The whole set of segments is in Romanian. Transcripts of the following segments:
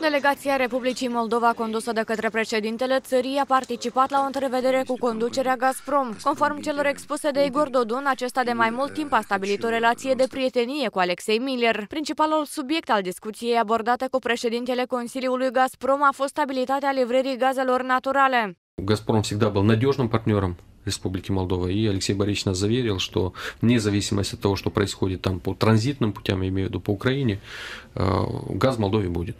Delegația Republicii Moldova, condusă de către președintele țării, a participat la o întrevedere cu conducerea Gazprom. Conform celor expuse de Igor Dodon, acesta de mai mult timp a stabilit o relație de prietenie cu Alexei Miller. Principalul subiect al discuției abordate cu președintele Consiliului Gazprom a fost stabilitatea livrării gazelor naturale. Gazprom всегда был надежным партнером Республики Молдова. И Алексей Борисович нас заверил, что вне зависимости от того, что происходит там по транзитным путям, я имею в виду по Украине, э, газ в Молдове будет.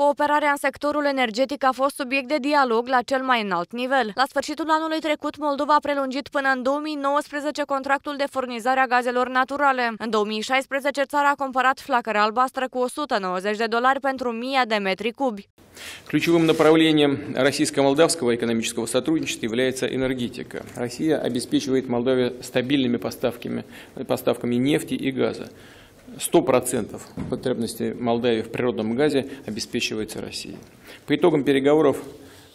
Cooperarea în sectorul energetic a fost subiect de dialog la cel mai înalt nivel. La sfârșitul anului trecut, Moldova a prelungit până în 2019 contractul de furnizare a gazelor naturale. În 2016, țara a cumpărat flacără albastră cu 190 de dolari pentru 1000 de metri cubi. Ключевым направлением российско-молдавского экономического сотрудничества является энергетика. Россия обеспечивает Молдове стабильными поставками, поставками нефти и газа. 100% потребностей Молдавии в природном газе обеспечивается Россией. По итогам переговоров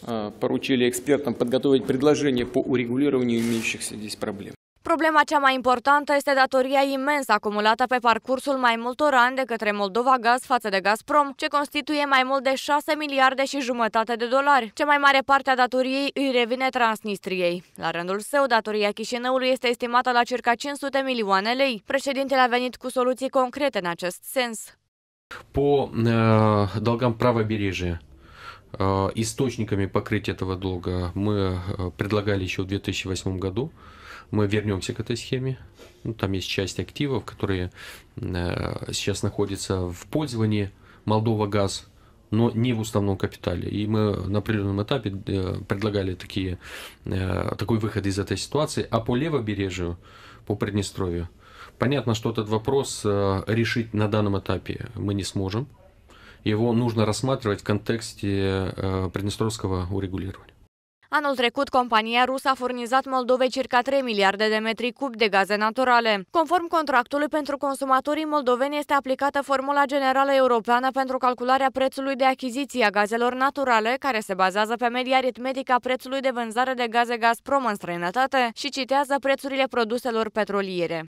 э, поручили экспертам подготовить предложение по урегулированию имеющихся здесь проблем. Problema cea mai importantă este datoria imensă acumulată pe parcursul mai multor ani de către Moldova Gaz față de Gazprom, ce constituie mai mult de 6 miliarde și jumătate de dolari. Cea mai mare parte a datoriei îi revine Transnistriei. La rândul său, datoria Chișinăului este estimată la circa 500 milioane lei. Președintele a venit cu soluții concrete în acest sens. По э, долгам правобережья Э, источниками покрытия этого долга мы э, предлагали еще в 2008 году. Мы вернемся к этой схеме. Ну, там есть часть активов, которые э, сейчас находятся в пользовании Молдова Газ, но не в уставном капитале. И мы на определенном этапе предлагали такие, такой выход из этой ситуации. А по левобережью, по Приднестровью, понятно, что этот вопрос решить на данном этапе мы не сможем его нужно рассматривать в контексте э, приднестровского урегулирования. Anul trecut, compania rusă a furnizat Moldovei circa 3 miliarde de metri cub de gaze naturale. Conform contractului, pentru consumatorii moldoveni este aplicată formula generală europeană pentru calcularea prețului de achiziție a gazelor naturale, care se bazează pe media aritmetică a prețului de vânzare de gaze Gazprom în străinătate și citează prețurile produselor petroliere.